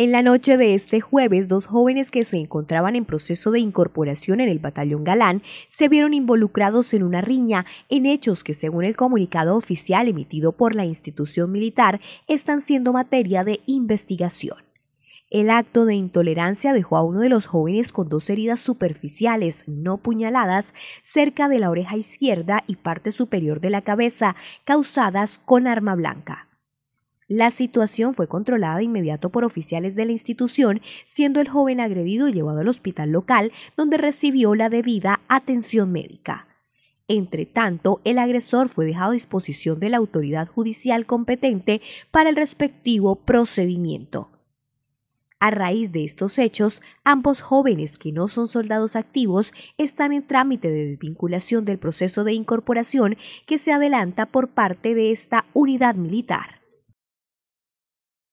En la noche de este jueves, dos jóvenes que se encontraban en proceso de incorporación en el batallón Galán se vieron involucrados en una riña en hechos que, según el comunicado oficial emitido por la institución militar, están siendo materia de investigación. El acto de intolerancia dejó a uno de los jóvenes con dos heridas superficiales, no puñaladas, cerca de la oreja izquierda y parte superior de la cabeza, causadas con arma blanca. La situación fue controlada de inmediato por oficiales de la institución, siendo el joven agredido llevado al hospital local, donde recibió la debida atención médica. Entre tanto, el agresor fue dejado a disposición de la autoridad judicial competente para el respectivo procedimiento. A raíz de estos hechos, ambos jóvenes que no son soldados activos están en trámite de desvinculación del proceso de incorporación que se adelanta por parte de esta unidad militar.